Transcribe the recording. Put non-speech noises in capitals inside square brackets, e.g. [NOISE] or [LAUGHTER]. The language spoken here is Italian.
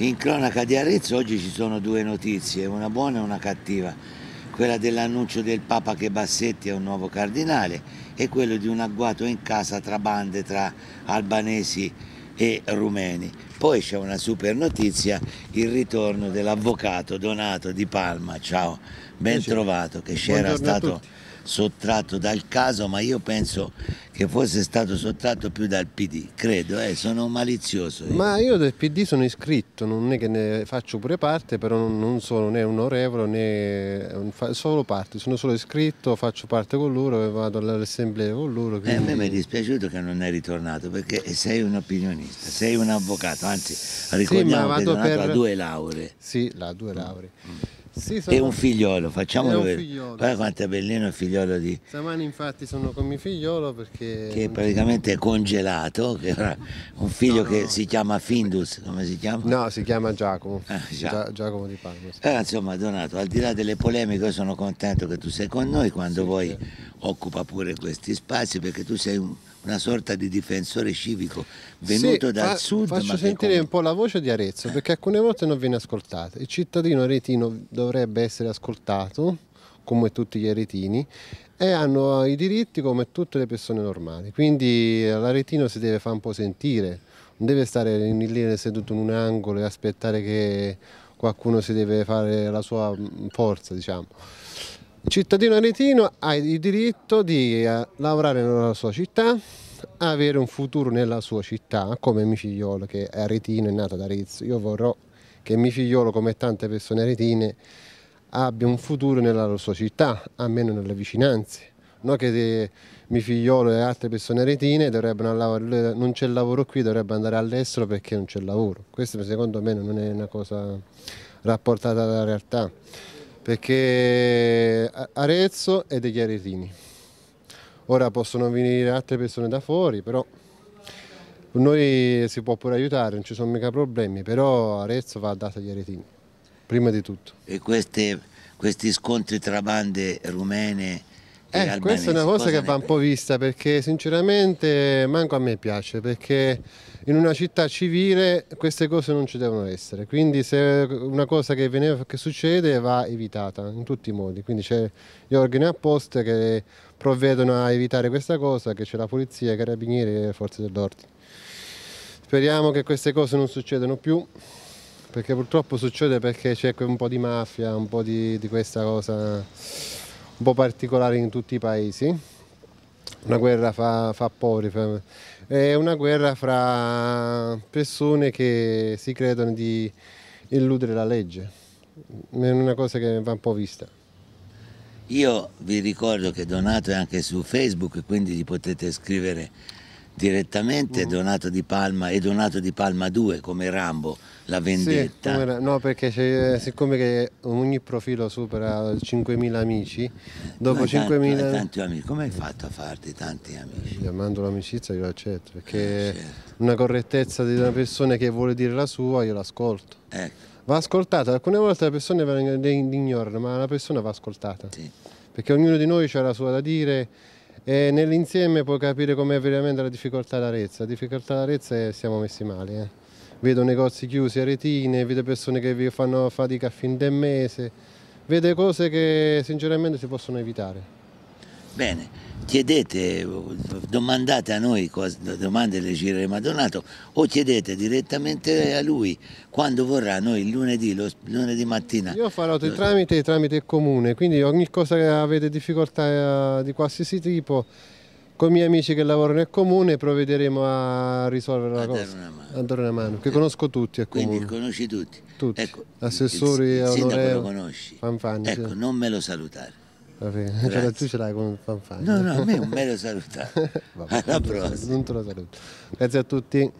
In cronaca di Arezzo oggi ci sono due notizie, una buona e una cattiva. Quella dell'annuncio del Papa che Bassetti è un nuovo cardinale e quello di un agguato in casa tra bande tra albanesi e rumeni. Poi c'è una super notizia, il ritorno dell'avvocato Donato di Palma, ciao, ben trovato, che c'era stato sottratto dal caso, ma io penso che fosse stato sottratto più dal PD, credo, eh, sono malizioso. Io. Ma io del PD sono iscritto, non è che ne faccio pure parte, però non sono né onorevole né un solo parte, sono solo iscritto, faccio parte con loro e vado all'assemblea con loro. Quindi... Eh, a me mi è dispiaciuto che non è ritornato perché sei un opinionista, sei un avvocato, anzi ricordiamo sì, che Donato per... ha due lauree. Sì, ha la, due lauree. Mm. mm. Sì, sono... E un figliolo, facciamolo vedere. Figliolo, Guarda sì. quanto è bellino il figliolo di... Stamani infatti sono con mio figliolo perché... Che praticamente è congelato, che era un figlio no, che no. si chiama Findus, come si chiama? No, si chiama Giacomo, ah, Gia... Giacomo di Palma. Sì. Allora, insomma Donato, al di là delle polemiche io sono contento che tu sei con noi quando vuoi... Sì occupa pure questi spazi perché tu sei un, una sorta di difensore civico venuto sì, dal fa, sud. Faccio sentire come... un po' la voce di Arezzo eh. perché alcune volte non viene ascoltata. Il cittadino aretino dovrebbe essere ascoltato come tutti gli aretini e hanno i diritti come tutte le persone normali. Quindi l'aretino si deve fare un po' sentire, non deve stare lì seduto in un angolo e aspettare che qualcuno si deve fare la sua mm, forza, diciamo. Il cittadino aretino ha il diritto di eh, lavorare nella sua città, avere un futuro nella sua città, come mio figliolo che è aretino, è nato ad Arezzo. Io vorrò che mio figliolo, come tante persone aretine, abbia un futuro nella sua città, almeno nelle vicinanze. Non che eh, mio figliolo e altre persone aretine dovrebbero lavorare, non c'è lavoro qui, dovrebbero andare all'estero perché non c'è lavoro. Questo secondo me non è una cosa rapportata alla realtà perché Arezzo è degli aretini. Ora possono venire altre persone da fuori, però noi si può pure aiutare, non ci sono mica problemi, però Arezzo va data agli aretini, prima di tutto. E queste, questi scontri tra bande rumene eh, questa è una cosa, cosa che va un po' vista perché sinceramente manco a me piace perché in una città civile queste cose non ci devono essere quindi se una cosa che, viene, che succede va evitata in tutti i modi quindi c'è gli organi apposta che provvedono a evitare questa cosa che c'è la polizia, i carabinieri e le forze dell'ordine speriamo che queste cose non succedano più perché purtroppo succede perché c'è un po' di mafia un po' di, di questa cosa un po' particolare in tutti i paesi. Una guerra fa, fa poveri, fa, è una guerra fra persone che si credono di illudere la legge. È una cosa che va un po' vista. Io vi ricordo che Donato è anche su Facebook, quindi gli potete scrivere direttamente mm. Donato di Palma e Donato di Palma 2 come Rambo, la vendetta. Sì, come, no, perché eh, siccome ogni profilo supera 5.000 amici, dopo 5.000... Eh, tanti, amici, come hai fatto a farti tanti amici? Chiamando l'amicizia io l'accetto, perché eh, certo. una correttezza di una persona che vuole dire la sua io l'ascolto. Ecco. Va ascoltata, alcune volte le persone le ignorano, ma la persona va ascoltata. Sì. Perché ognuno di noi ha la sua da dire e nell'insieme puoi capire com'è veramente la difficoltà all'Arezza. La difficoltà all'Arezza è siamo messi male. Eh. Vedo negozi chiusi, retine, vedo persone che vi fanno fatica a fin del mese, vedo cose che sinceramente si possono evitare. Bene chiedete, domandate a noi domande le gireremo a Donato o chiedete direttamente a lui quando vorrà, noi lunedì, lo, lunedì mattina. Io farò il tramite il comune, quindi ogni cosa che avete difficoltà eh, di qualsiasi tipo, con i miei amici che lavorano nel comune provvederemo a risolvere la a cosa. Dare a dare una mano. Che eh, conosco tutti al comune. Quindi conosci tutti. Tutti. Ecco, Assessori, il, il, il Fanfani, ecco, sì. non me lo salutare cioè, tu ce l'hai come fanfagna. No, no, a me è un mero salutare. [LAUGHS] Alla prossima. Non te lo saluto. Grazie a tutti.